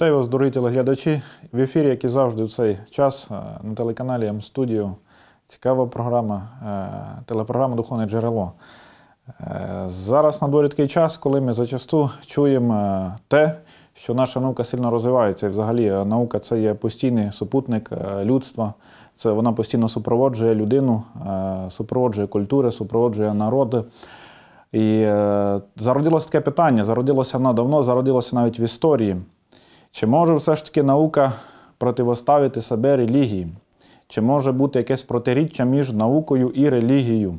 Вітаю вас, дорогі телеглядачі. В ефірі, як і завжди, в цей час е, на телеканалі М-Студіо. Цікава програма, е, телепрограма Духовне джерело. Е, зараз на дворі такий час, коли ми зачасту чуємо те, що наша наука сильно розвивається. І взагалі наука це є постійний супутник людства. Це Вона постійно супроводжує людину, супроводжує культури, супроводжує народи. І зародилось таке питання, зародилося воно давно, зародилося навіть в історії. Чи може все ж таки наука противоставити себе релігії? Чи може бути якесь протиріччя між наукою і релігією?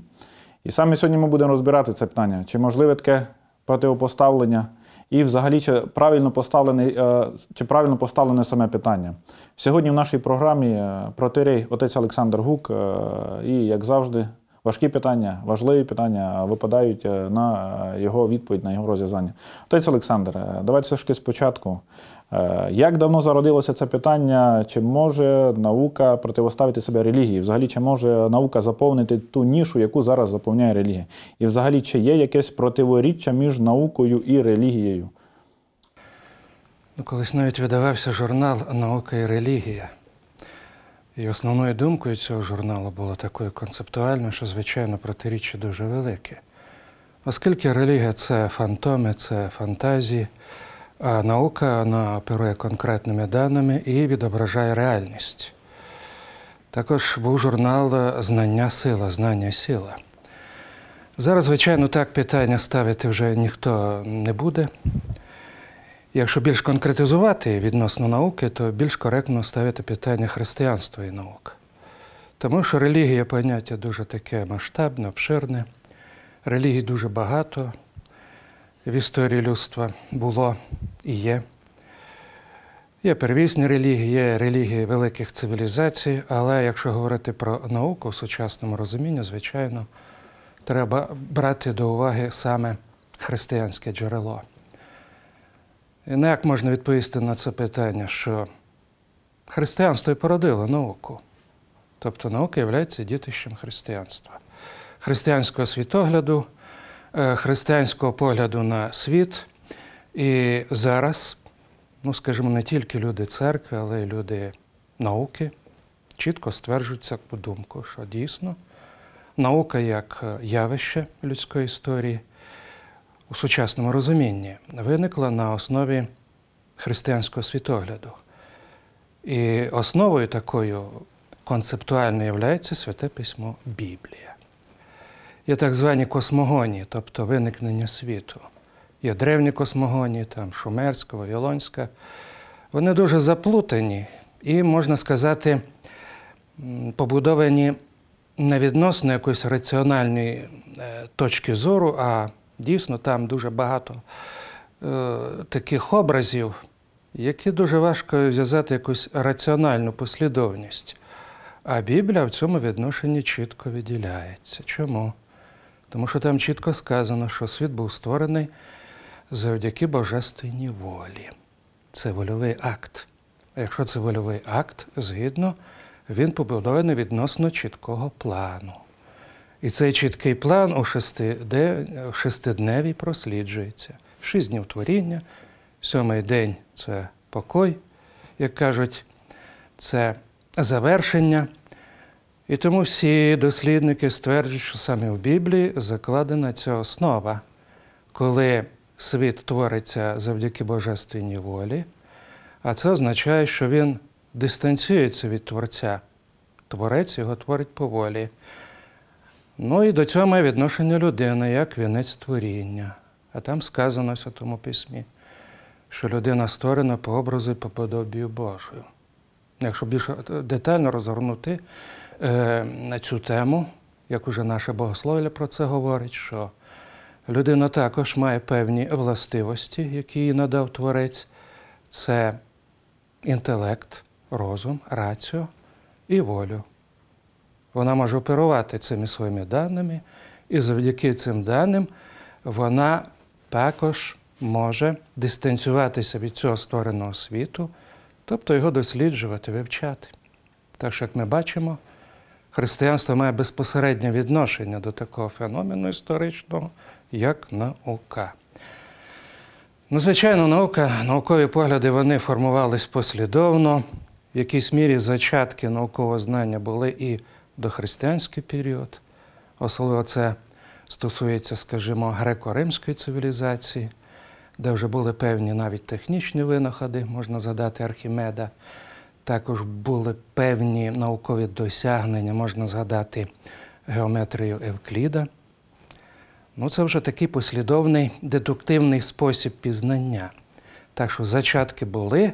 І саме сьогодні ми будемо розбирати це питання, чи можливе таке противопоставлення, і взагалі чи правильно поставлене, е, чи правильно поставлене саме питання. Сьогодні в нашій програмі е, протирій отець Олександр Гук, е, і, як завжди, важкі питання, важливі питання випадають на його відповідь, на його розв'язання. Отець Олександр, давайте все ж таки спочатку. Е, як давно зародилося це питання, чи може наука противоставити себе релігії? Взагалі, чи може наука заповнити ту нішу, яку зараз заповняє релігія? І взагалі, чи є якесь противоріччя між наукою і релігією? Ну, колись навіть видавався журнал Наука і релігія. І основною думкою цього журналу було такою концептуальною, що, звичайно, протиріччя дуже велике. Оскільки релігія це фантоми, це фантазії. А наука вона оперує конкретними даними і відображає реальність. Також був журнал Знання сила, знання і сила. Зараз, звичайно, так питання ставити вже ніхто не буде. Якщо більш конкретизувати відносно науки, то більш коректно ставити питання християнства і наук. Тому що релігія поняття дуже таке масштабне, обширне, релігій дуже багато в історії людства було і є. Є первісні релігії, є релігії великих цивілізацій, але якщо говорити про науку в сучасному розумінні, звичайно, треба брати до уваги саме християнське джерело. І не як можна відповісти на це питання, що християнство і породило науку. Тобто наука є дітищем християнства, християнського світогляду. Е, християнського погляду на світ. І зараз, ну скажімо, не тільки люди церкви, але й люди науки чітко стверджуються по думку, що дійсно наука як е, явище людської історії у сучасному розумінні виникла на основі християнського світогляду. І основою такою концептуально є святе письмо Біблія є так звані космогонії, тобто виникнення світу. Є древні космогонії, там Шумерська, Вавилонська. Вони дуже заплутані і, можна сказати, побудовані не відносно якоїсь раціональної е, точки зору, а дійсно там дуже багато е, таких образів, які дуже важко зв'язати якусь раціональну послідовність. А Біблія в цьому відношенні чітко відділяється. Чому? Тому що там чітко сказано, що світ був створений завдяки божественній волі. Це вольовий акт. А якщо це вольовий акт, згідно, він побудований відносно чіткого плану. І цей чіткий план у шестидневій просліджується. Шість днів творіння, сьомий день це покой, як кажуть, це завершення. І тому всі дослідники стверджують, що саме в Біблії закладена ця основа, коли світ твориться завдяки божественній волі, а це означає, що він дистанціюється від Творця. Творець його творить по волі. Ну і до цього має відношення людини як вінець творіння. А там сказано в Святому письмі, що людина створена по образу і по подобію Божою. Якщо більш детально розгорнути, Е, на цю тему, як уже наше богословля про це говорить, що людина також має певні властивості, які їй надав творець. Це інтелект, розум, рацію і волю. Вона може оперувати цими своїми даними, і завдяки цим даним вона також може дистанціюватися від цього створеного світу, тобто його досліджувати, вивчати. Так що, як ми бачимо, християнство має безпосереднє відношення до такого феномену історичного, як наука. Ну, звичайно, наука, наукові погляди вони формувались послідовно. В якійсь мірі зачатки наукового знання були і дохристиянський період, особливо це стосується, скажімо, греко-римської цивілізації, де вже були певні навіть технічні винаходи, можна згадати Архімеда також були певні наукові досягнення, можна згадати геометрію Евкліда. Ну, Це вже такий послідовний дедуктивний спосіб пізнання. Так що зачатки були,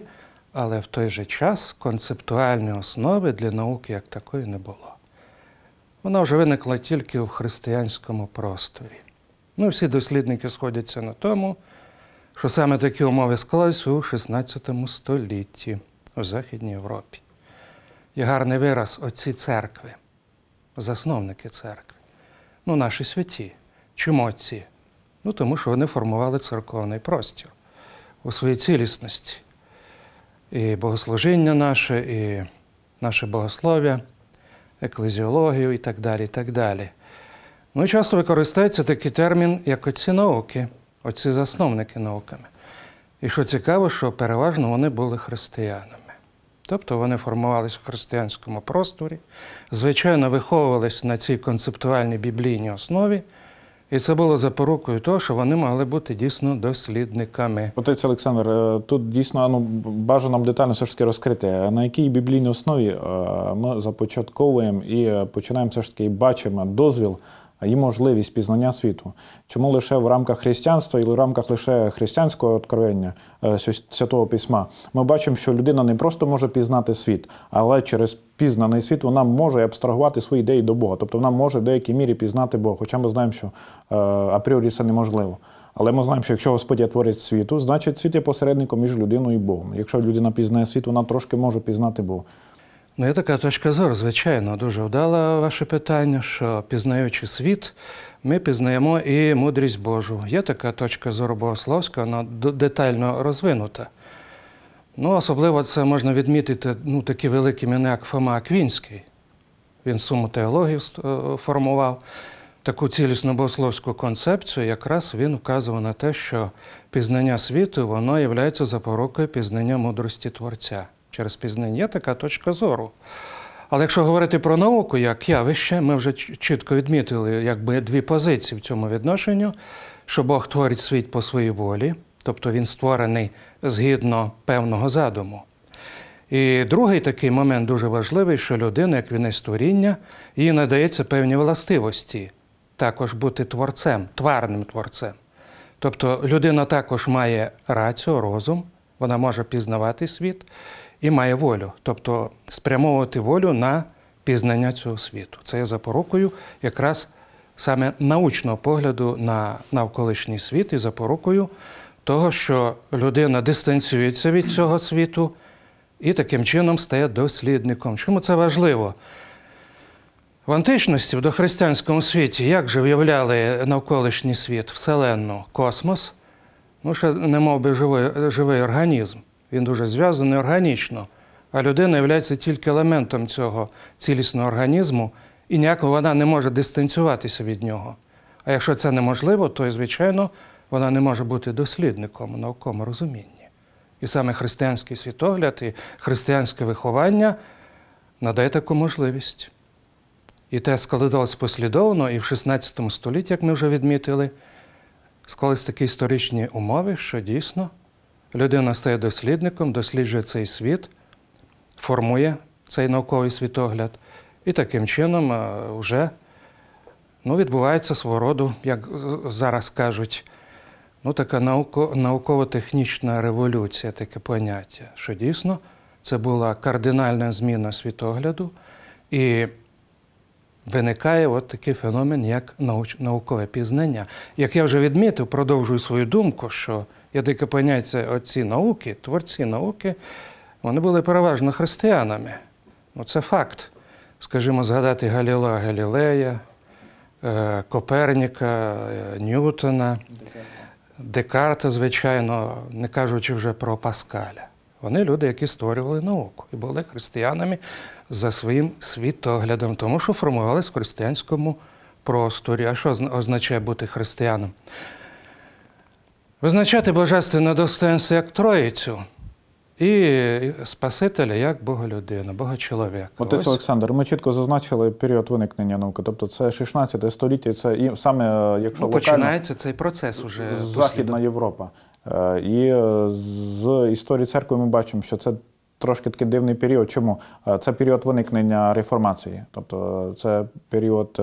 але в той же час концептуальної основи для науки як такої не було. Вона вже виникла тільки у християнському просторі. Ну, Всі дослідники сходяться на тому, що саме такі умови склалися у XVI столітті в Західній Європі. І гарний вираз оці церкви, засновники церкви. Ну, наші святі. Чому отці? Ну, тому що вони формували церковний простір у своїй цілісності. І богослужіння наше, і наше богослов'я, еклезіологію і так далі. і так далі. Ну і часто використається такий термін, як оці науки, оці засновники науками. І що цікаво, що переважно вони були християнами. Тобто вони формувалися в християнському просторі, звичайно, виховувалися на цій концептуальній біблійній основі, і це було запорукою того, що вони могли бути дійсно дослідниками. Отець Олександр, е, тут дійсно ну, бажано нам детально все ж таки розкрити, на якій біблійній основі е, ми започатковуємо і е, починаємо все ж таки бачимо дозвіл а є можливість пізнання світу. Чому лише в рамках християнства і в рамках лише християнського откровення е, святого письма ми бачимо, що людина не просто може пізнати світ, але через пізнаний світ вона може абстрагувати свої ідеї до Бога. Тобто вона може в деякій мірі пізнати Бога, хоча ми знаємо, що е, апріорі це неможливо. Але ми знаємо, що якщо Господь є творець світу, значить світ є посередником між людиною і Богом. Якщо людина пізнає світ, вона трошки може пізнати Бога. Ну, є така точка зору, звичайно, дуже вдала ваше питання, що пізнаючи світ, ми пізнаємо і мудрість Божу. Є така точка зору богословська, вона детально розвинута. Ну, Особливо це можна відмітити ну, такі великі мене, як Фома Аквінський. Він суму теологів е, формував. Таку цілісну богословську концепцію, якраз він вказував на те, що пізнання світу воно є запорукою пізнання мудрості Творця через пізнання є така точка зору. Але якщо говорити про науку як явище, ми вже чітко відмітили якби дві позиції в цьому відношенню, що Бог творить світ по своїй волі, тобто він створений згідно певного задуму. І другий такий момент дуже важливий, що людина, як віне створіння, їй надається певні властивості, також бути творцем, тварним творцем. Тобто людина також має рацію, розум, вона може пізнавати світ і має волю, тобто спрямовувати волю на пізнання цього світу. Це є запорукою якраз саме научного погляду на навколишній світ і запорукою того, що людина дистанціюється від цього світу і таким чином стає дослідником. Чому це важливо? В античності в дохристиянському світі як же уявляли навколишній світ, Вселенну, космос, ну ще немов би живий, живий організм він дуже зв'язаний органічно, а людина є тільки елементом цього цілісного організму, і ніяк вона не може дистанціюватися від нього. А якщо це неможливо, то, звичайно, вона не може бути дослідником у науковому розумінні. І саме християнський світогляд і християнське виховання надає таку можливість. І те складалось послідовно, і в XVI столітті, як ми вже відмітили, склались такі історичні умови, що дійсно людина стає дослідником, досліджує цей світ, формує цей науковий світогляд, і таким чином е, вже ну, відбувається свого роду, як зараз кажуть, ну, така науково-технічна революція, таке поняття, що дійсно це була кардинальна зміна світогляду. І Виникає от такий феномен, як наукове пізнання. Як я вже відмітив, продовжую свою думку, що я дико поняття оці науки, творці науки, вони були переважно християнами. Ну, Це факт. Скажімо, згадати Галіла Галілея, е, Коперніка, е, Ньютона, Декарта, звичайно, не кажучи вже про Паскаля. Вони люди, які створювали науку і були християнами за своїм світоглядом, тому що формувалися в християнському просторі. А що означає бути християном? Визначати божественне достоинство як Троїцю і Спасителя як Бога Бога чоловіка. Отець Олександр, ми чітко зазначили період виникнення науки. Тобто це 16 століття, це і саме е, якщо ну, починається цей процес уже Західна Європа. Е, і е, з історії церкви ми бачимо, що це. Трошки такий дивний період. Чому це період виникнення реформації? Тобто це період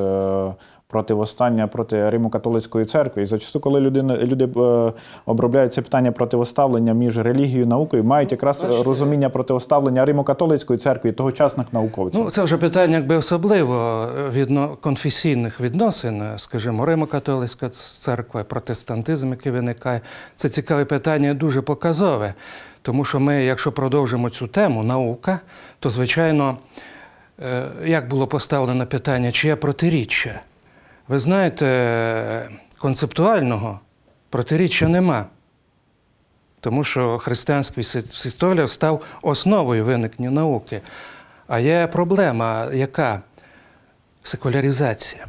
противостання проти Риму-католицької церкви. І зачасту, коли людина, люди е, обробляють це питання противоставлення між релігією і наукою, мають ну, якраз е, Бачите? розуміння противоставлення римо католицької церкви і тогочасних науковців. Ну, Це вже питання, якби особливо е, відно конфесійних відносин, скажімо, Римо-католицька церква, протестантизм, який виникає. Це цікаве питання, дуже показове. Тому що ми, якщо продовжимо цю тему, наука, то звичайно, як було поставлено питання, чи є протиріччя ви знаєте, концептуального протиріччя нема, тому що християнський світогляд став основою виникнення науки. А є проблема, яка секуляризація.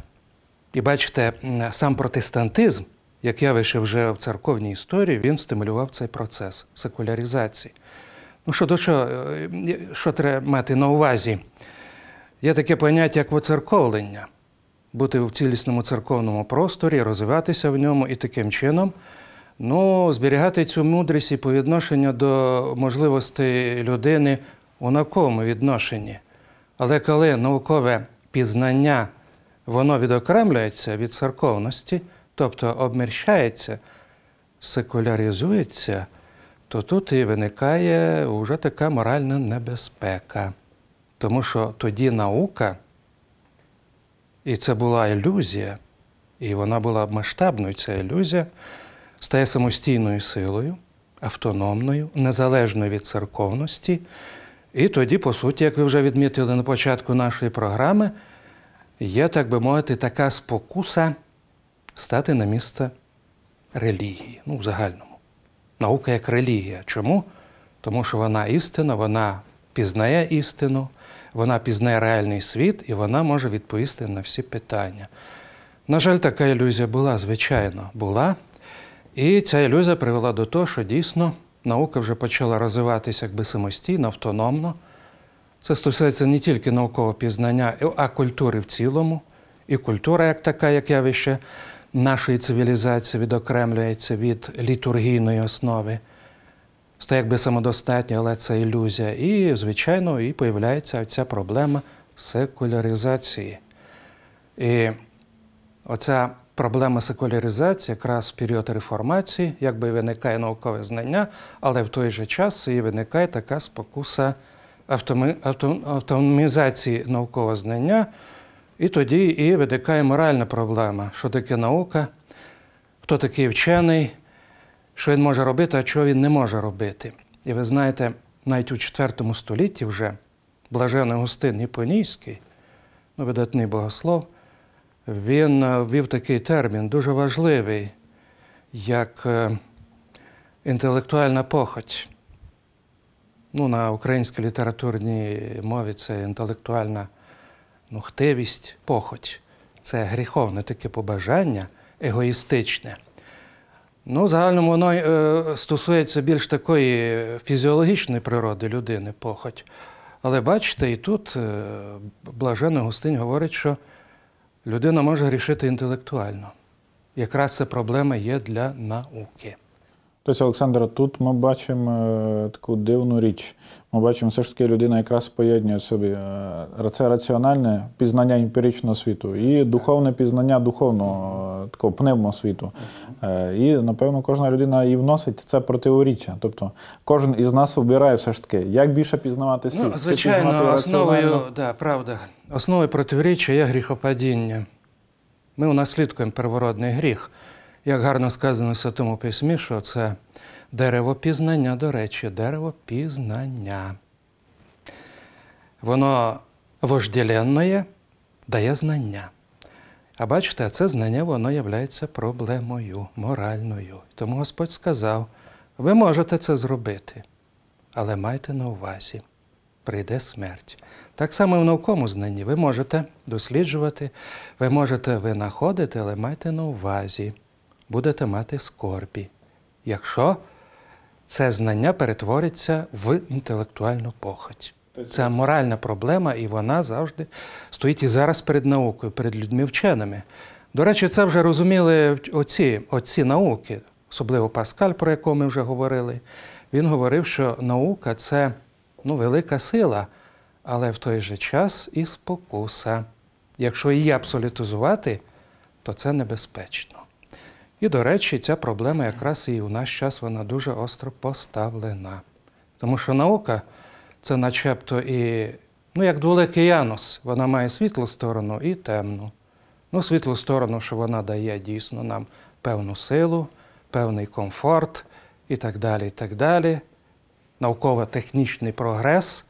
І бачите, сам протестантизм, як я вийшов вже в церковній історії, він стимулював цей процес секуляризації. Ну, що до чого, е, е, що треба мати на увазі? Є таке поняття, як воцерковлення бути в цілісному церковному просторі, розвиватися в ньому і таким чином. Ну, зберігати цю мудрість і по відношенню до можливостей людини у науковому відношенні. Але коли наукове пізнання воно відокремлюється від церковності, тобто обмірщається, секуляризується, то тут і виникає вже така моральна небезпека. Тому що тоді наука і це була ілюзія, і вона була масштабною. Ця ілюзія стає самостійною силою, автономною, незалежною від церковності. І тоді, по суті, як ви вже відмітили на початку нашої програми, є, так би мовити, така спокуса стати на місце релігії, ну, в загальному. Наука як релігія. Чому? Тому що вона істина, вона пізнає істину вона пізнає реальний світ і вона може відповісти на всі питання. На жаль, така ілюзія була, звичайно, була. І ця ілюзія привела до того, що дійсно наука вже почала розвиватися якби самостійно, автономно. Це стосується не тільки наукового пізнання, а культури в цілому. І культура, як така, як явище нашої цивілізації відокремлюється від літургійної основи. Це, якби самодостатньо, але це ілюзія. І, звичайно, і появляється ця проблема секуляризації. І оця проблема секуляризації якраз в період реформації, якби виникає наукове знання, але в той же час і виникає така спокуса автономізації наукового знання. І тоді і виникає моральна проблема, що таке наука, хто такий вчений що він може робити, а чого він не може робити. І ви знаєте, навіть у IV столітті вже блажений Густин Іпонійський, ну, видатний богослов, він е, ввів такий термін, дуже важливий, як е, інтелектуальна похоть. Ну, На українській літературній мові це інтелектуальна ну, хтивість, похоть. Це гріховне таке побажання егоїстичне. Ну, загальному воно е, стосується більш такої фізіологічної природи людини, похоть. Але бачите, і тут е, блажений Густинь говорить, що людина може грішити інтелектуально. Якраз це проблема є для науки. Тобто, Олександр, тут ми бачимо е, таку дивну річ. Ми бачимо, все ж таки людина якраз поєднує собі е, це раціональне пізнання емпіричного світу і духовне пізнання духовного е, такого пневмосвіту. І, напевно, кожна людина і вносить це противоріччя. Тобто кожен із нас обирає все ж таки, як більше пізнавати світ. Ну, Звичайно, пізнавати основою да, правда, основою противоріччя є гріхопадіння. Ми унаслідкуємо первородний гріх як гарно сказано в Святому Письмі, що це дерево пізнання, до речі, дерево пізнання. Воно вожділенне дає знання. А бачите, це знання воно є проблемою моральною. Тому Господь сказав: ви можете це зробити, але майте на увазі, прийде смерть. Так само і в науковому знанні ви можете досліджувати, ви можете винаходити, але майте на увазі будете мати скорбі, якщо це знання перетвориться в інтелектуальну похоть. Тобто це моральна проблема, і вона завжди стоїть і зараз перед наукою, перед людьми вченими. До речі, це вже розуміли оці, оці науки, особливо Паскаль, про якого ми вже говорили. Він говорив, що наука це ну, велика сила, але в той же час і спокуса. Якщо її абсолютизувати, то це небезпечно. І, до речі, ця проблема якраз і у наш час вона дуже остро поставлена. Тому що наука це начебто і, ну, як далекий Янус, вона має світлу сторону і темну. Ну, світлу сторону, що вона дає дійсно нам певну силу, певний комфорт і так далі. і так далі. Науково-технічний прогрес.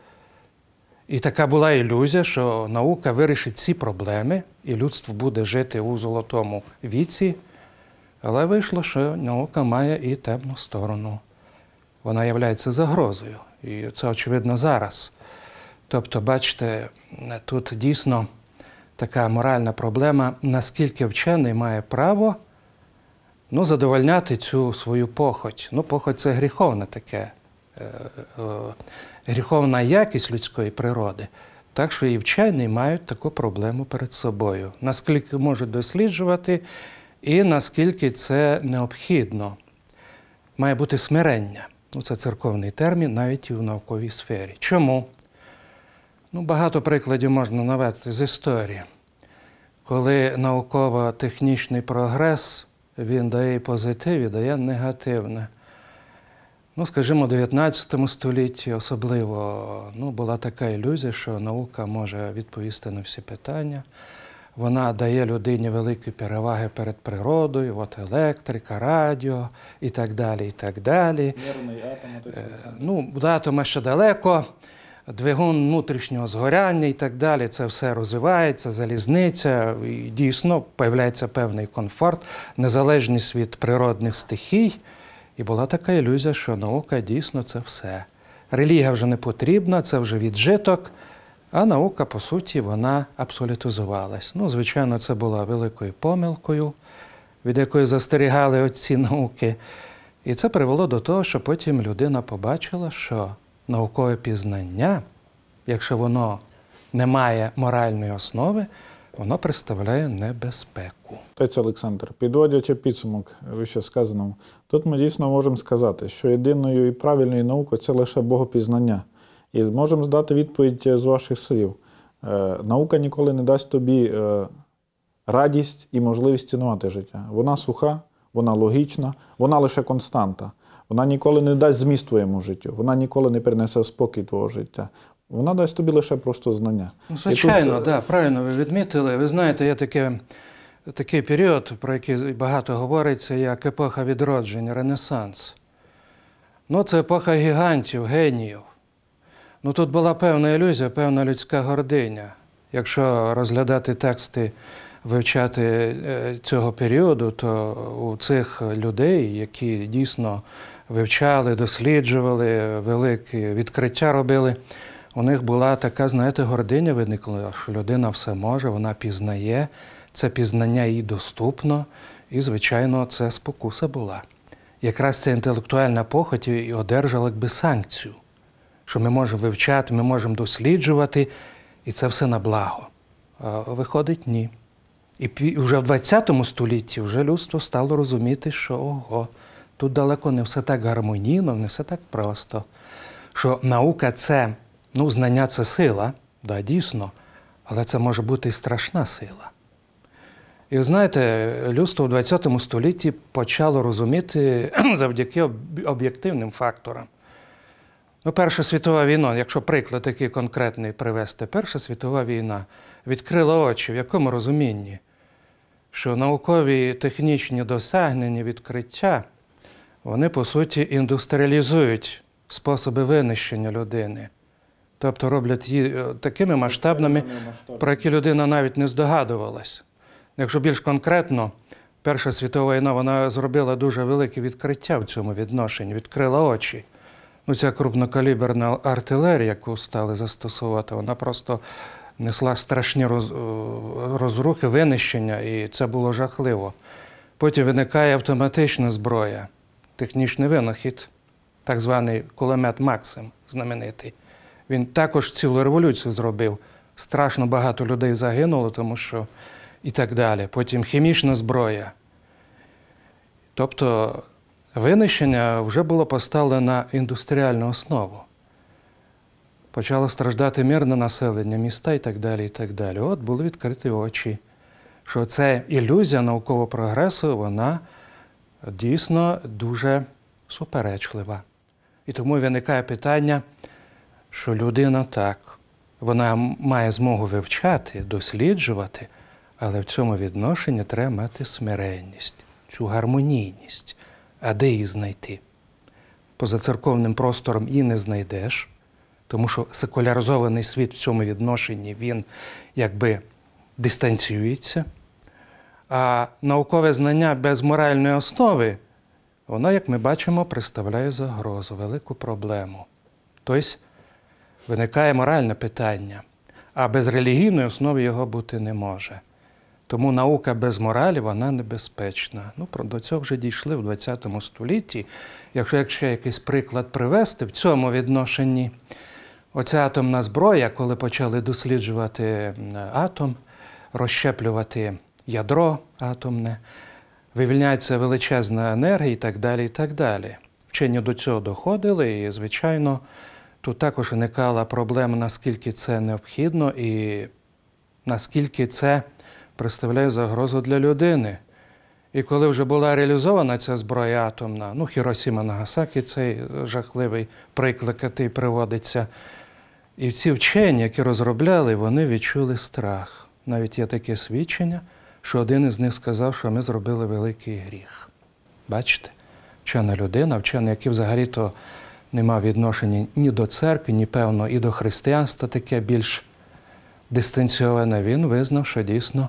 І така була ілюзія, що наука вирішить ці проблеми, і людство буде жити у золотому віці. Але вийшло, що наука має і темну сторону. Вона є загрозою. І це очевидно зараз. Тобто, бачите, тут дійсно така моральна проблема, наскільки вчений має право ну, задовольняти цю свою похоть. Ну, похоть це гріховне таке, е, е, гріховна якість людської природи. Так що і вчені мають таку проблему перед собою, наскільки можуть досліджувати, і наскільки це необхідно. Має бути смирення. Ну, Це церковний термін навіть і в науковій сфері. Чому? Ну, Багато прикладів можна навести з історії, коли науково-технічний прогрес він дає позитив і дає негативне. Ну, скажімо, у 19 столітті особливо ну, була така ілюзія, що наука може відповісти на всі питання. Вона дає людині великі переваги перед природою, от електрика, радіо і так далі. і так далі. атом. Ну, е, ну до атома ще далеко, двигун внутрішнього згоряння і так далі. Це все розвивається, залізниця. і Дійсно, появляється певний комфорт, незалежність від природних стихій. І була така ілюзія, що наука дійсно це все. Релігія вже не потрібна, це вже віджиток. А наука, по суті, вона абсолютизувалась. Ну, звичайно, це була великою помилкою, від якої застерігали оці науки. І це привело до того, що потім людина побачила, що наукове пізнання, якщо воно не має моральної основи, воно представляє небезпеку. Отець Олександр, підводячи підсумок вище сказаному, тут ми дійсно можемо сказати, що єдиною і правильною наукою це лише богопізнання. І можемо здати відповідь е, з ваших слів. Е, наука ніколи не дасть тобі е, радість і можливість цінувати життя. Вона суха, вона логічна, вона лише константа. Вона ніколи не дасть зміст твоєму життю, вона ніколи не принесе спокій твого життя. Вона дасть тобі лише просто знання. Ну, звичайно, так, тут... да, правильно ви відмітили. Ви знаєте, є таке, такий період, про який багато говориться, як епоха відродження, Ренесанс. Ну, це епоха гігантів, геніїв. Ну тут була певна ілюзія, певна людська гординя. Якщо розглядати тексти, вивчати е, цього періоду, то у цих людей, які дійсно вивчали, досліджували, великі відкриття робили, у них була така, знаєте, гординя виникла, що людина все може, вона пізнає, це пізнання їй доступно, і, звичайно, це спокуса була. Якраз ця інтелектуальна похоть і одержала б санкцію що ми можемо вивчати, ми можемо досліджувати, і це все на благо. А Виходить, ні. І вже в ХХ столітті вже людство стало розуміти, що ого, тут далеко не все так гармонійно, не все так просто. Що наука це, ну, знання це сила, да, дійсно, але це може бути і страшна сила. І ви знаєте, людство в ХХ столітті почало розуміти завдяки об'єктивним факторам. Ну, Перша світова війна, якщо приклад такий конкретний привести, Перша світова війна відкрила очі, в якому розумінні, що наукові технічні досягнення відкриття, вони, по суті, індустріалізують способи винищення людини. Тобто роблять її е, такими масштабними, про які людина навіть не здогадувалась. Якщо більш конкретно, Перша світова війна вона зробила дуже велике відкриття в цьому відношенні, відкрила очі ну, ця крупнокаліберна артилерія, яку стали застосувати, вона просто несла страшні роз... Е, розрухи, винищення, і це було жахливо. Потім виникає автоматична зброя, технічний винахід, так званий кулемет Максим, знаменитий. Він також цілу революцію зробив. Страшно багато людей загинуло, тому що і так далі. Потім хімічна зброя. Тобто Винищення вже було поставлено на індустріальну основу. Почало страждати мирне населення, міста і так далі. і так далі. От були відкриті очі, що ця ілюзія наукового прогресу, вона дійсно дуже суперечлива. І тому виникає питання, що людина так, вона має змогу вивчати, досліджувати, але в цьому відношенні треба мати смиренність, цю гармонійність. А де її знайти? Поза церковним простором її не знайдеш, тому що секуляризований світ в цьому відношенні він якби дистанціюється. А наукове знання без моральної основи, воно, як ми бачимо, представляє загрозу, велику проблему. Тобто виникає моральне питання, а без релігійної основи його бути не може. Тому наука без моралі вона небезпечна. Ну, До цього вже дійшли в ХХ столітті. Якщо ще якийсь приклад привести в цьому відношенні, оця атомна зброя, коли почали досліджувати атом, розщеплювати ядро атомне, вивільняється величезна енергія і так далі. і так далі. Вчені до цього доходили, і, звичайно, тут також виникала проблема, наскільки це необхідно і наскільки це представляє загрозу для людини. І коли вже була реалізована ця зброя атомна, ну Хіросіма Нагасакі, цей жахливий приклик, який приводиться. І ці вчені, які розробляли, вони відчули страх. Навіть є таке свідчення, що один із них сказав, що ми зробили великий гріх. Бачите, вчена людина, вчений, який взагалі-то не мав відношення ні до церкви, ні певно, і до християнства, таке більш дистанційоване, він визнав, що дійсно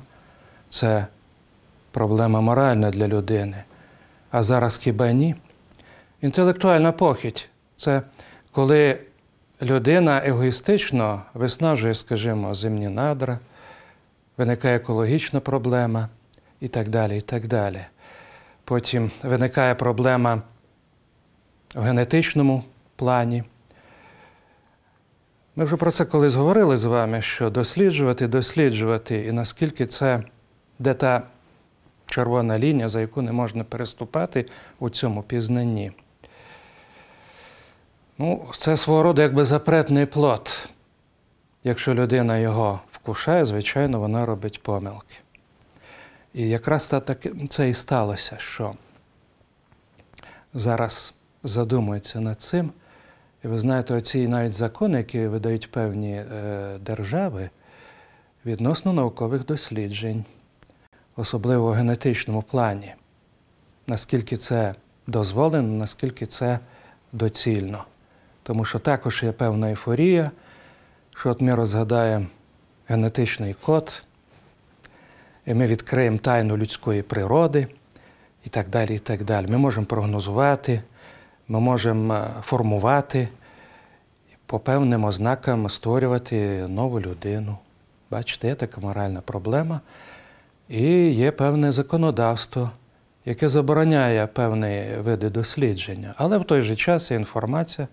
це проблема моральна для людини. А зараз хіба ні? Інтелектуальна похідь це коли людина егоїстично виснажує, скажімо, земні надра, виникає екологічна проблема і так далі. і так далі. Потім виникає проблема в генетичному плані. Ми вже про це колись говорили з вами, що досліджувати, досліджувати, і наскільки це де та червона лінія, за яку не можна переступати у цьому пізнанні. Ну, Це свого роду якби запретний плод. Якщо людина його вкушає, звичайно, вона робить помилки. І якраз це і сталося, що зараз задумується над цим. І ви знаєте, оці навіть закони, які видають певні е, держави відносно наукових досліджень особливо в генетичному плані, наскільки це дозволено, наскільки це доцільно. Тому що також є певна ейфорія, що от ми розгадаємо генетичний код, і ми відкриємо тайну людської природи і так далі. і так далі. Ми можемо прогнозувати, ми можемо е, формувати, по певним ознакам створювати нову людину. Бачите, є така моральна проблема. І є певне законодавство, яке забороняє певні види дослідження. Але в той же час є інформація,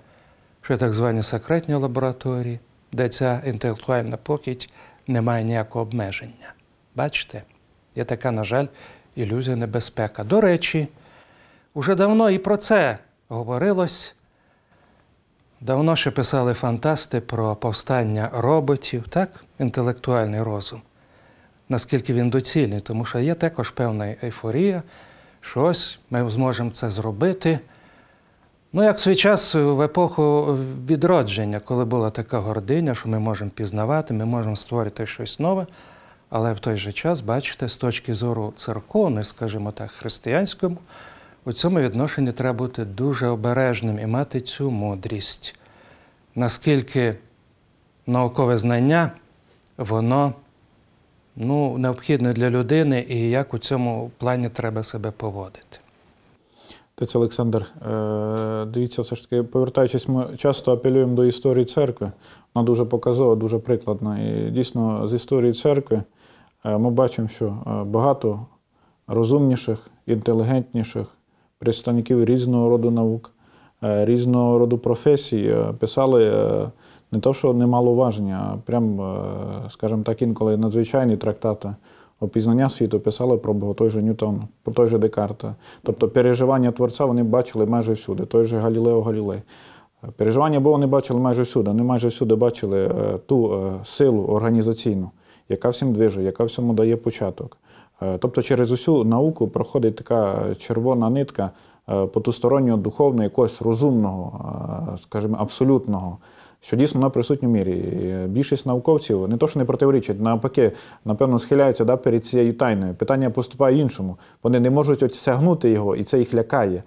що так звані секретні лабораторії, де ця інтелектуальна похідь не має ніякого обмеження. Бачите, є така, на жаль, ілюзія небезпека. До речі, уже давно і про це говорилось. Давно ще писали фантасти про повстання роботів, так, інтелектуальний розум наскільки він доцільний, тому що є також певна ейфорія, що ось ми зможемо це зробити. Ну, як свій час е, в епоху відродження, коли була така гординя, що ми можемо пізнавати, ми можемо створити щось нове, але в той же час, бачите, з точки зору церковної, скажімо так, християнському, у цьому відношенні треба бути дуже обережним і мати цю мудрість, наскільки наукове знання, воно ну, необхідне для людини і як у цьому плані треба себе поводити. Тець Олександр, е, дивіться, все ж таки, повертаючись, ми часто апелюємо до історії церкви. Вона дуже показова, дуже прикладна. І дійсно, з історії церкви е, ми бачимо, що е, багато розумніших, інтелігентніших представників різного роду наук, різного роду професій писали не то, що не мало уваження, а прям, е, скажімо так, інколи надзвичайні трактати опізнання світу писали про Бога, той же Ньютон, про той же Декарта. Тобто переживання Творця вони бачили майже всюди, той же Галілео Галілей. Переживання Бога вони бачили майже всюди. Вони майже всюди бачили е, ту е, силу організаційну, яка всім движе, яка всьому дає початок. Тобто через усю науку проходить така червона нитка потустороннього духовного, якогось розумного, скажімо, абсолютного що дійсно на присутню мірі. Більшість науковців не то, що не противорічать, навпаки, напевно, схиляються да, перед цією тайною. Питання поступає іншому. Вони не можуть осягнути його, і це їх лякає.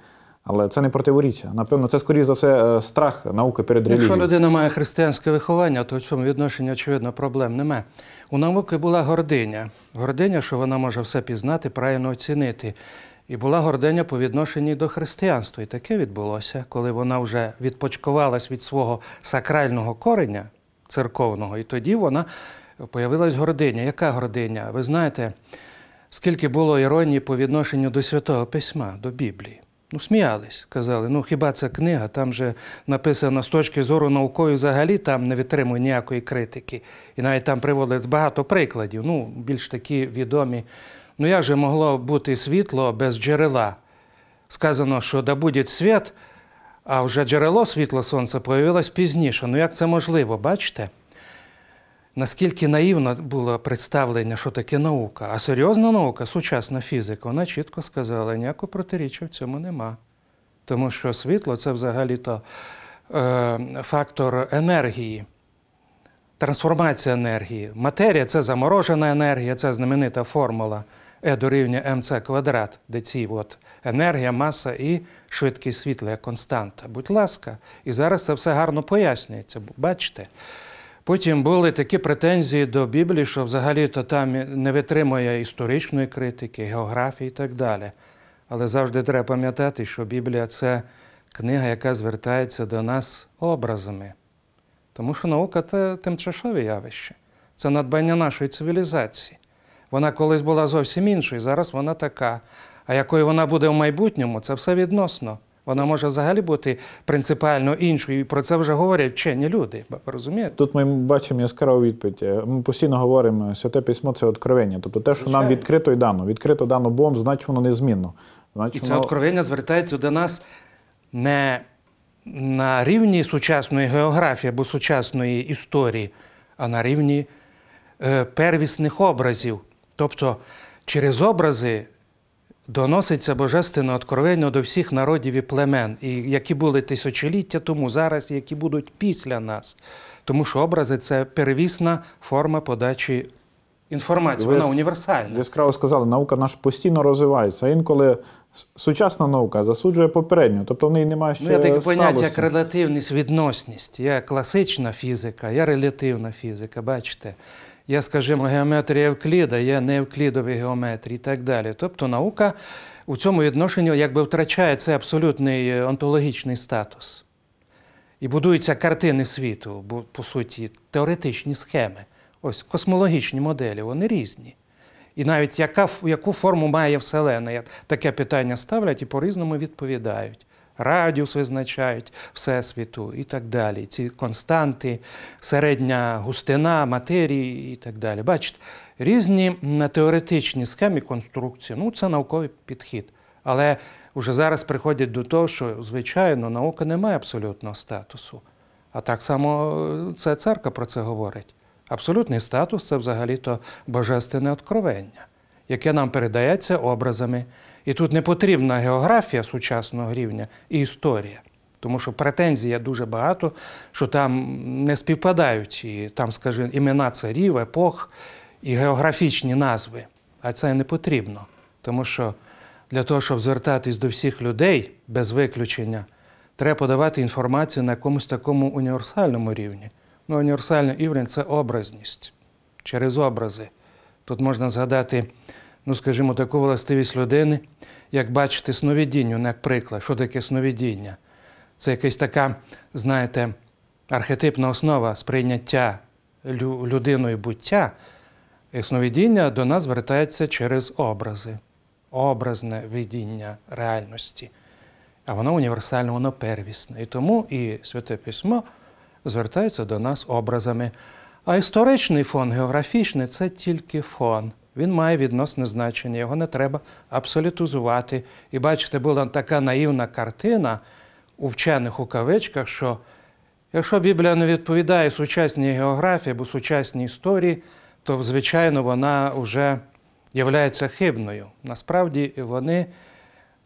Але це не противоріччя. Напевно, це скоріше за все е, страх науки перед релігією. Якщо людина має християнське виховання, то в цьому відношенні, очевидно, проблем немає. У науки була гординя. Гординя, що вона може все пізнати, правильно оцінити. І була гординя по відношенні до християнства. І таке відбулося, коли вона вже відпочкувалась від свого сакрального кореня церковного, і тоді вона появилась гординя. Яка гординя? Ви знаєте, скільки було іронії по відношенню до святого письма, до Біблії. Ну, сміялись, казали, ну хіба це книга, там же написано з точки зору наукою взагалі там не витримує ніякої критики. І навіть там приводить багато прикладів, ну, більш такі відомі Ну як же могло бути світло без джерела? Сказано, що да буде світ, а вже джерело світла сонця проявилось пізніше. Ну як це можливо, бачите? Наскільки наївно було представлення, що таке наука, а серйозна наука, сучасна фізика, вона чітко сказала, ніякого протиріччя в цьому нема. Тому що світло це взагалі-то е, фактор енергії, трансформація енергії. Матерія це заморожена енергія, це знаменита формула. E е дорівнює мЦ квадрат, де ці от енергія, маса і швидкість світла як константа. Будь ласка, і зараз це все гарно пояснюється. Бачите? Потім були такі претензії до Біблії, що взагалі-то там не витримує історичної критики, географії і так далі. Але завжди треба пам'ятати, що Біблія це книга, яка звертається до нас образами. Тому що наука це тимчасове явище, це надбання нашої цивілізації. Вона колись була зовсім іншою, зараз вона така. А якою вона буде в майбутньому, це все відносно. Вона може взагалі бути принципіально іншою, і про це вже говорять вчені люди. розумієте? Тут ми бачимо яскраву відповідь. Е, ми постійно говоримо, святе письмо це откровення. Тобто те, що нам відкрито і дано, відкрито дано Богом, значить воно незмінно. Значить, і це воно... откровення звертається до нас не на рівні сучасної географії або сучасної історії, а на рівні е, первісних образів. Тобто через образи доноситься божественно откровення до всіх народів і племен, і які були тисячоліття тому, зараз, які будуть після нас. Тому що образи це первісна форма подачі інформації, вона універсальна. Яскраво сказали, наука наша постійно розвивається. Інколи сучасна наука засуджує попередню, тобто в неї немає ну, ще. Ну, є таке поняття, як релятивність, відносність. Є класична фізика, є релятивна фізика, бачите є, скажімо, геометрія Евкліда, є неевклідові геометрії і так далі. Тобто наука у цьому відношенні якби втрачає цей абсолютний е, онтологічний статус. І будуються картини світу, бо, по суті, теоретичні схеми, ось космологічні моделі, вони різні. І навіть яка, яку форму має Вселена, таке питання ставлять і по-різному відповідають радіус визначають Всесвіту і так далі. Ці константи, середня густина матерії і так далі. Бачите, різні теоретичні схеми конструкції, ну це науковий підхід. Але вже зараз приходять до того, що, звичайно, наука не має абсолютного статусу. А так само е, це церква про це говорить. Абсолютний статус це взагалі-то божественне откровення, яке нам передається образами. І тут не потрібна географія сучасного рівня і історія. Тому що претензій є дуже багато, що там не співпадають і там, скажімо, імена царів, епох і географічні назви. А це не потрібно. Тому що для того, щоб звертатись до всіх людей без виключення, треба подавати інформацію на якомусь такому універсальному рівні. Ну, універсальний рівень це образність через образи. Тут можна згадати ну, скажімо, таку властивість людини, як бачити сновидіння, наприклад, що таке сновидіння. Це якась така, знаєте, архетипна основа сприйняття людиною буття, як сновидіння до нас звертається через образи, образне видіння реальності. А воно універсальне, воно первісне. І тому і Святе Письмо звертається до нас образами. А історичний фон, географічний це тільки фон він має відносне значення, його не треба абсолютизувати. І бачите, була така наївна картина у вчених у кавичках, що якщо Біблія не відповідає сучасній географії або сучасній історії, то, звичайно, вона вже є хибною. Насправді вони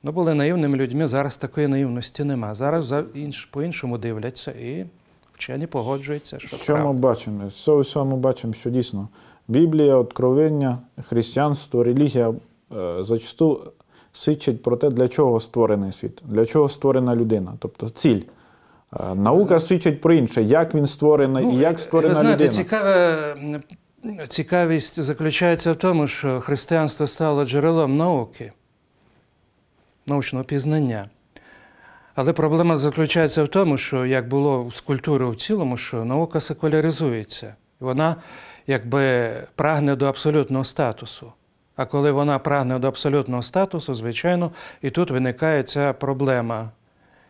ну, були наївними людьми, зараз такої наївності нема. Зараз по-іншому дивляться і вчені погоджуються. Що, що ми бачимо? З цього ми бачимо, що дійсно. Біблія, откровення, християнство, релігія е, зачасту свідчать про те, для чого створений світ, для чого створена людина, тобто ціль. Е, наука е, свідчить про інше, як він створений ну, і як створена людина. знаєте, людина. Цікаве, цікавість заключається в тому, що християнство стало джерелом науки, научного пізнання. Але проблема заключається в тому, що як було з культури в цілому, що наука секуляризується. Вона якби прагне до абсолютного статусу. А коли вона прагне до абсолютного статусу, звичайно, і тут виникає ця проблема,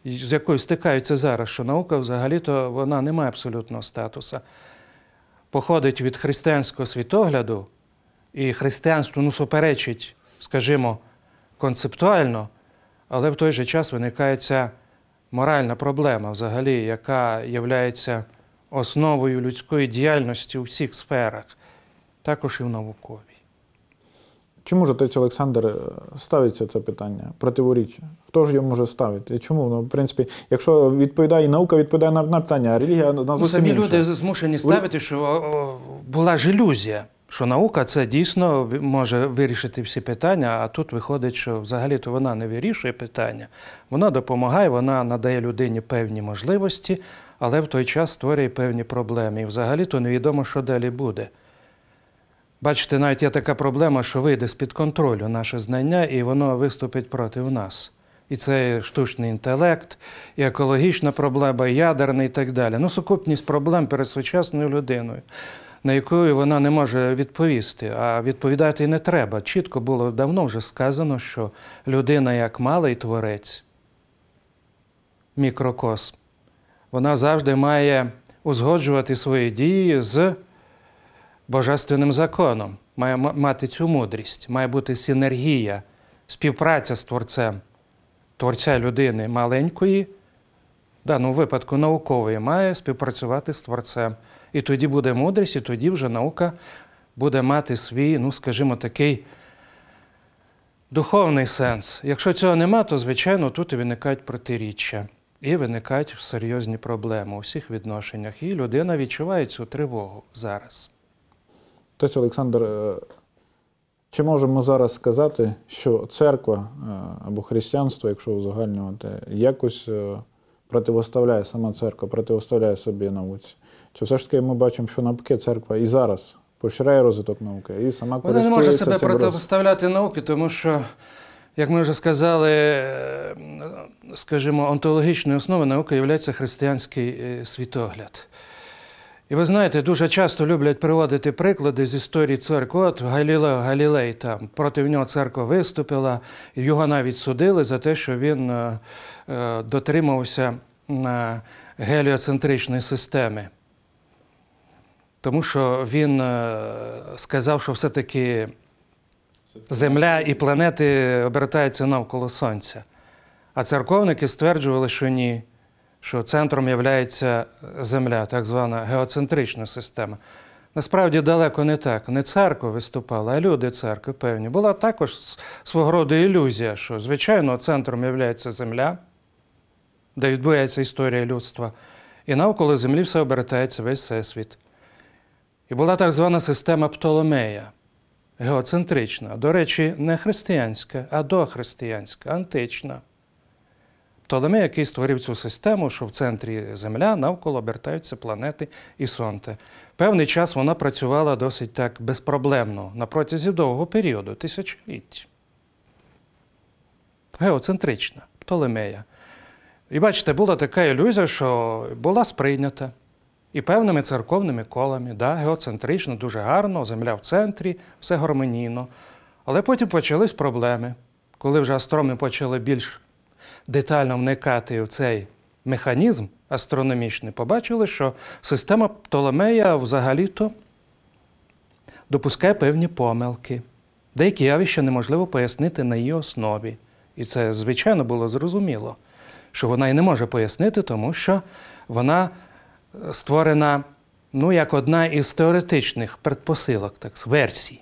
з якою стикаються зараз, що наука взагалі-то вона не має абсолютного статусу. Походить від християнського світогляду, і християнство ну, суперечить, скажімо, концептуально, але в той же час виникає ця моральна проблема, взагалі, яка являється основою людської діяльності у всіх сферах, також і в науковій. Чому ж отець Олександр е, ставиться це питання противоріччя? Хто ж його може ставити? І чому? Ну, в принципі, якщо відповідає і наука, відповідає на, на питання, а релігія на ну, зовсім Самі інше. люди змушені ставити, що о, була ж ілюзія, що наука це дійсно може вирішити всі питання, а тут виходить, що взагалі-то вона не вирішує питання, вона допомагає, вона надає людині певні можливості але в той час створює певні проблеми. І взагалі то невідомо, що далі буде. Бачите, навіть є така проблема, що вийде з-під контролю наше знання, і воно виступить проти нас. І це штучний інтелект, і екологічна проблема, і ядерний і так далі. Ну, сукупність проблем перед сучасною людиною, на яку вона не може відповісти, а відповідати і не треба. Чітко було давно вже сказано, що людина як малий творець, мікрокосм, вона завжди має узгоджувати свої дії з божественним законом, має мати цю мудрість, має бути синергія, співпраця з творцем, творця людини маленької, в даному випадку наукової, має співпрацювати з творцем. І тоді буде мудрість, і тоді вже наука буде мати свій, ну, скажімо, такий. Духовний сенс. Якщо цього нема, то звичайно тут і виникають протиріччя. І виникають серйозні проблеми у всіх відношеннях. І людина відчуває цю тривогу зараз. Отець Олександр, е, чи можемо зараз сказати, що церква е, або християнство, якщо узагальнювати, якось е, противоставляє сама церква, противоставляє собі науці? Чи все ж таки ми бачимо, що навпаки церква і зараз поширяє розвиток науки, і сама Вона не може себе протиставляти науки, тому що як ми вже сказали, е, скажімо, онтологічною основою науки є християнський е, світогляд. І ви знаєте, дуже часто люблять приводити приклади з історії церкви. От Галілео Галілей там проти нього церква виступила, його навіть судили за те, що він е, дотримався геліоцентричної системи. Тому що він сказав, що все-таки Земля і планети обертаються навколо Сонця. А церковники стверджували, що ні, що центром є Земля, так звана геоцентрична система. Насправді далеко не так. Не церква виступала, а люди церкви певні. Була також свого роду ілюзія, що, звичайно, центром є земля, де відбувається історія людства, і навколо землі все обертається весь всесвіт. І була так звана система Птоломея геоцентрична. До речі, не християнська, а дохристиянська, антична. Птолемей, який створив цю систему, що в центрі Земля навколо обертаються планети і Сонце. Певний час вона працювала досить так безпроблемно на протязі довгого періоду, тисячоліть. Геоцентрична Птолемея. І бачите, була така ілюзія, що була сприйнята і певними церковними колами, да, геоцентрично, дуже гарно, земля в центрі, все гармонійно. Але потім почались проблеми, коли вже астрономи почали більш детально вникати в цей механізм астрономічний, побачили, що система Птолемея взагалі-то допускає певні помилки. Деякі явища неможливо пояснити на її основі. І це, звичайно, було зрозуміло, що вона і не може пояснити, тому що вона створена ну, як одна із теоретичних предпосилок, так, версій.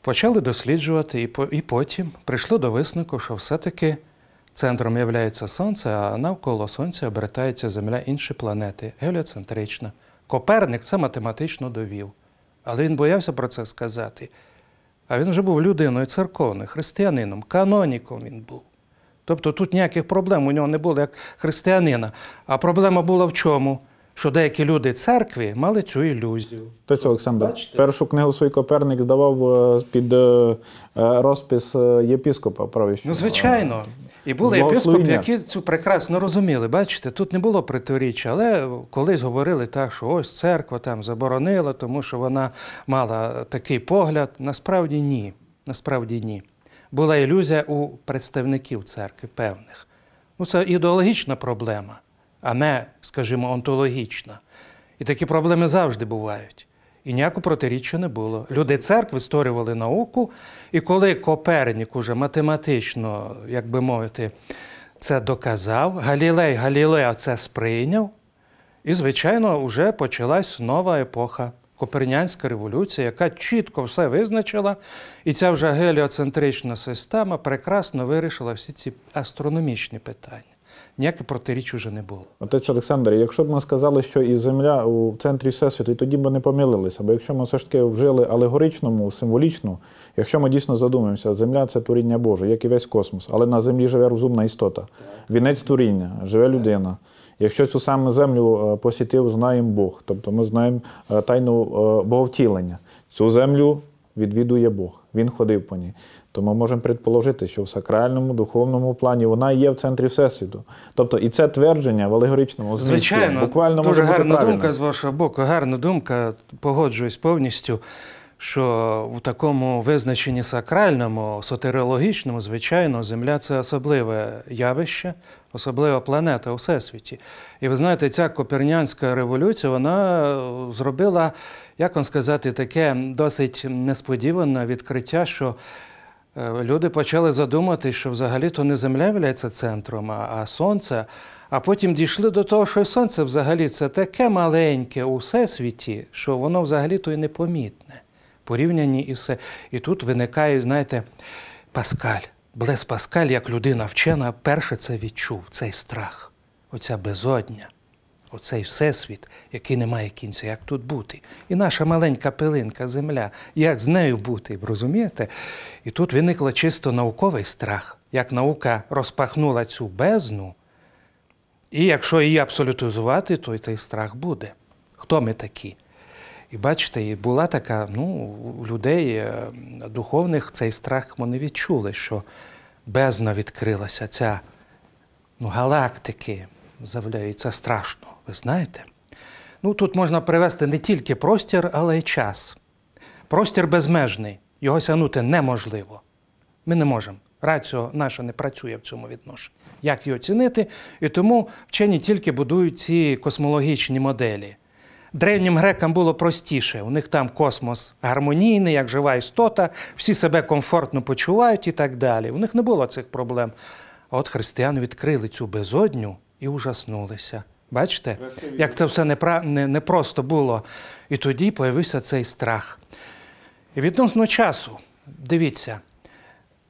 Почали досліджувати, і потім прийшло до висновку, що все-таки центром є Сонце, а навколо Сонця обертається Земля інші планети, геліоцентрична. Коперник це математично довів. Але він боявся про це сказати. А він вже був людиною церковною, християнином, каноніком він був. Тобто тут ніяких проблем у нього не було як християнина. А проблема була в чому? що деякі люди церкви мали цю ілюзію. Тоць Олександр, Бачите? першу книгу свій Коперник здавав е, під е, е, розпис єпіскопа правіщого. Ну, звичайно. І були єпископи, які цю прекрасно розуміли. Бачите, тут не було протиріччя, але колись говорили так, що ось церква там заборонила, тому що вона мала такий погляд. Насправді ні. Насправді ні. Була ілюзія у представників церкви певних. Ну, Це ідеологічна проблема а не, скажімо, онтологічна. І такі проблеми завжди бувають. І ніякого протиріччя не було. Люди церкви створювали науку, і коли Копернік уже математично, як би мовити, це доказав, Галілей Галілея це сприйняв, і, звичайно, вже почалась нова епоха. Копернянська революція, яка чітко все визначила, і ця вже геліоцентрична система прекрасно вирішила всі ці астрономічні питання ніяких протиріч уже не було. Отець Олександр, якщо б ми сказали, що і земля у центрі всесвіту, і тоді б не помилилися. Бо якщо ми все ж таки вжили алегоричному, символічну, якщо ми дійсно задумаємося, земля це творіння Боже, як і весь космос, але на землі живе розумна істота. Вінець творіння, живе людина. Якщо цю саму землю е, посітив, знаємо Бог, тобто ми знаємо е, тайну е, боговтілення. Цю землю відвідує Бог. Він ходив по ній то ми можемо предположити, що в сакральному духовному плані вона є в центрі всесвіту. Тобто, і це твердження в алегорічному змісті Звичайно, буквально дуже може гарна бути думка з вашого боку. Гарна думка, погоджуюсь повністю. Що у такому визначенні сакральному, сотерологічному, звичайно, Земля це особливе явище, особлива планета у всесвіті. І ви знаєте, ця копернянська революція вона зробила, як вам сказати, таке досить несподіване відкриття, що Е, люди почали задумати, що взагалі-то не земля являється центром, а сонце. А потім дійшли до того, що сонце взагалі це таке маленьке у всесвіті, що воно взагалі-то і непомітне, порівняні і все. І тут виникає, знаєте, Паскаль. Блес Паскаль, як людина вчена, перше це відчув, цей страх, оця безодня. Оцей всесвіт, який не має кінця, як тут бути. І наша маленька пилинка земля, як з нею бути, розумієте? І тут виникло чисто науковий страх, як наука розпахнула цю бездну, і якщо її абсолютизувати, то й той страх буде. Хто ми такі? І бачите, була така, ну, у людей е, духовних цей страх вони відчули, що бездна відкрилася, ця ну, галактики. Завляється страшно ви знаєте. Ну, Тут можна привести не тільки простір, але й час. Простір безмежний, його сягнути неможливо. Ми не можемо. Раціо наша не працює в цьому відношенні. Як її оцінити? І тому вчені тільки будують ці космологічні моделі. Древнім грекам було простіше. У них там космос гармонійний, як жива істота, всі себе комфортно почувають і так далі. У них не було цих проблем. А от християни відкрили цю безодню і ужаснулися. Бачите, як це все непросто було. І тоді появився цей страх. І відносно часу, дивіться,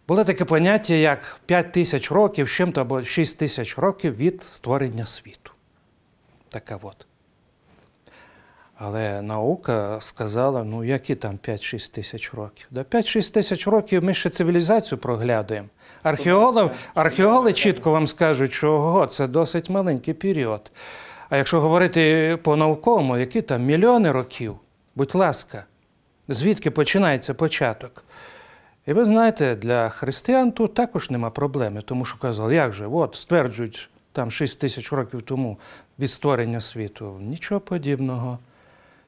було таке поняття, як 5 тисяч років, чим-то або 6 тисяч років від створення світу. Така от. Але наука сказала, ну які там 5-6 тисяч років. Да, 5-6 тисяч років ми ще цивілізацію проглядаємо. Археологи, археологи чітко вам скажуть, що ого, це досить маленький період. А якщо говорити по науковому, які там мільйони років, будь ласка, звідки починається початок? І ви знаєте, для християн тут також нема проблеми, тому що казали, як же, от стверджують там 6 тисяч років тому від створення світу, нічого подібного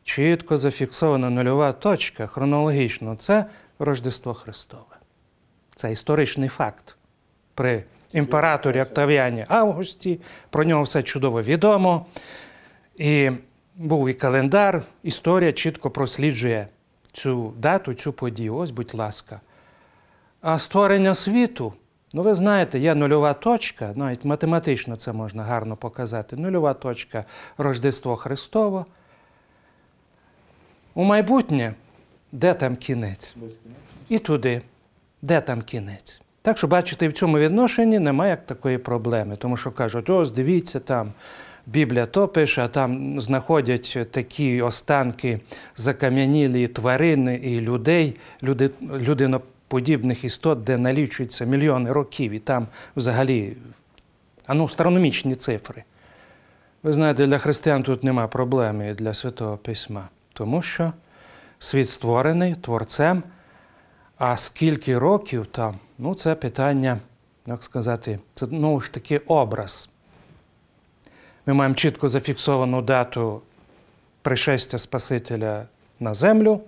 чітко зафіксована нульова точка хронологічно це Рождество Христове. Це історичний факт. При імператорі Октавіані Августі про нього все чудово відомо. І був і календар, історія чітко просліджує цю дату, цю подію. Ось, будь ласка. А створення світу, ну ви знаєте, є нульова точка, навіть математично це можна гарно показати. Нульова точка Рождество Христово, у майбутнє, де там кінець? І туди, де там кінець. Так що, бачите, в цьому відношенні немає такої проблеми, тому що кажуть, ось дивіться там. Біблія то пише, а там знаходять такі останки закам'янілі тварини і людей, люди, людиноподібних істот, де налічуються мільйони років, і там взагалі ну, астрономічні цифри. Ви знаєте, для християн тут нема проблеми для Святого Письма тому що світ створений творцем. А скільки років там, ну це питання, як сказати, це знову ж таки образ. Ми маємо чітко зафіксовану дату пришестя Спасителя на землю.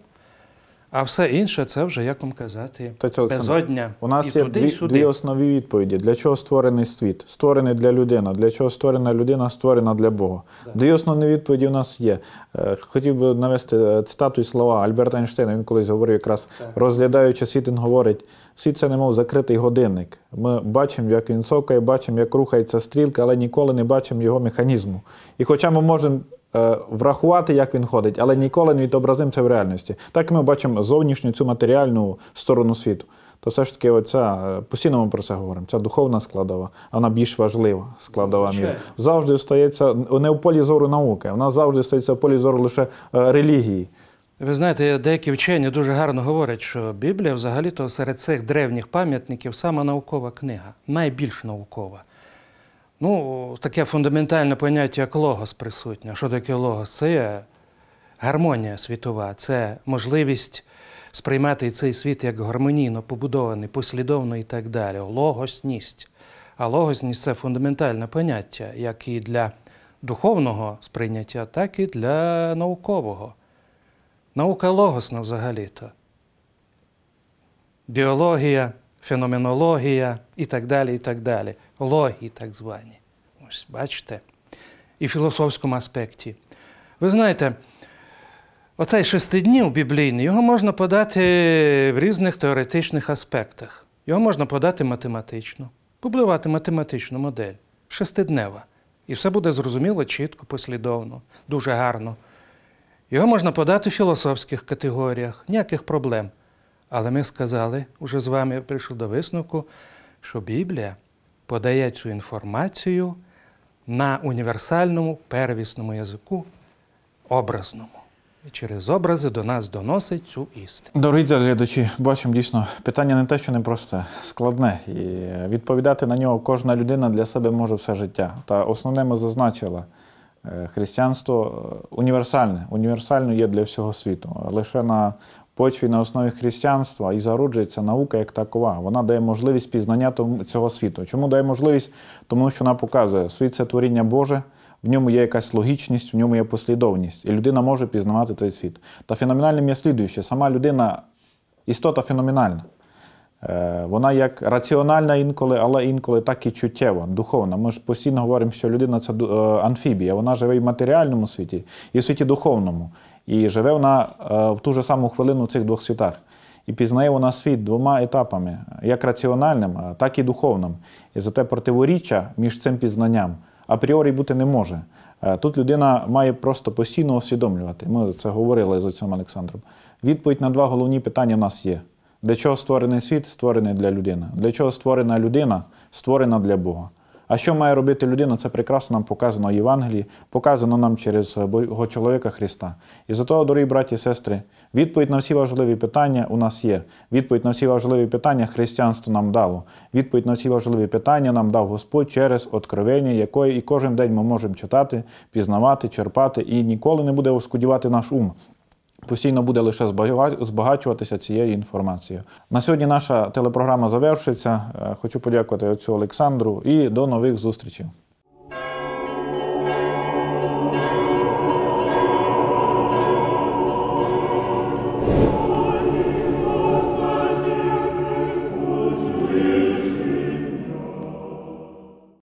А все інше це вже як вам казати безодня. У нас і є туди, дві, і сюди. дві основні відповіді: для чого створений світ? Створений для людини. Для чого створена людина, створена для Бога. Да. Дві основні відповіді у нас є. Е, хотів би навести е, цитату і слова Альберта Ейнштейна. Він колись говорив, якраз так. розглядаючи світ, він говорить: світ це немов закритий годинник. Ми бачимо, як він цокає, бачимо, як рухається стрілка, але ніколи не бачимо його механізму. І, хоча ми можемо. Е, врахувати, як він ходить, але ніколи не відобразимо це в реальності. Так ми бачимо зовнішню цю матеріальну сторону світу. То все ж таки, оця е, постійно ми про це говоримо. Ця духовна складова, вона більш важлива складова ну, міра. Завжди стається не в полі зору науки, вона завжди стається у полі зору лише е, релігії. Ви знаєте, деякі вчені дуже гарно говорять, що Біблія, взагалі-то серед цих древніх пам'ятників сама наукова книга, найбільш наукова. Ну, таке фундаментальне поняття, як логос присутнє. Що таке логос? Це є гармонія світова, це можливість сприймати цей світ як гармонійно побудований, послідовно і так далі. Логосність. А логосність це фундаментальне поняття, як і для духовного сприйняття, так і для наукового. Наука логосна взагалі-то. Біологія феноменологія і так далі. і так далі. Логії так звані. Ось бачите. І в філософському аспекті. Ви знаєте, оцей шестиднів біблійний, його можна подати в різних теоретичних аспектах. Його можна подати математично, побудувати математичну модель, шестиднева. І все буде зрозуміло, чітко, послідовно, дуже гарно. Його можна подати в філософських категоріях, ніяких проблем. Але ми сказали, уже з вами прийшли до висновку, що Біблія подає цю інформацію на універсальному первісному язику, образному. І через образи до нас доносить цю істину. Дорогі глядачі, бачимо дійсно питання не те, що не непросте, складне. І відповідати на нього кожна людина для себе може все життя. Та основне ми зазначила: е, християнство е, універсальне, універсально є для всього світу. Лише на почві на основі християнства і зароджується наука як такова. Вона дає можливість пізнання цього світу. Чому дає можливість? Тому що вона показує, що світ це творіння Боже. В ньому є якась логічність, в ньому є послідовність, і людина може пізнавати цей світ. Та феноменальним є слідуюче. Сама людина істота феноменальна. Е, вона як раціональна інколи, але інколи так і чуттєва, духовна. Ми ж постійно говоримо, що людина це е, анфібія, вона живе і в матеріальному світі, і в світі духовному. І живе вона е, в ту же саму хвилину в цих двох світах. І пізнає вона світ двома етапами: як раціональним, е, так і духовним. І зате противоріччя між цим пізнанням апріорі бути не може. Е, тут людина має просто постійно усвідомлювати. Ми це говорили з цим Олександром. Відповідь на два головні питання в нас є: для чого створений світ, створений для людини, для чого створена людина, створена для Бога. А що має робити людина? Це прекрасно нам показано в Євангелії, показано нам через Бога чоловіка Христа. І за того, дорогі браті і сестри, відповідь на всі важливі питання у нас є. Відповідь на всі важливі питання християнство нам дало. Відповідь на всі важливі питання нам дав Господь через откровення, якої і кожен день ми можемо читати, пізнавати, черпати, і ніколи не буде оскудівати наш ум постійно буде лише збагачуватися цією інформацією. На сьогодні наша телепрограма завершується. Е, хочу подякувати отцю Олександру і до нових зустрічей.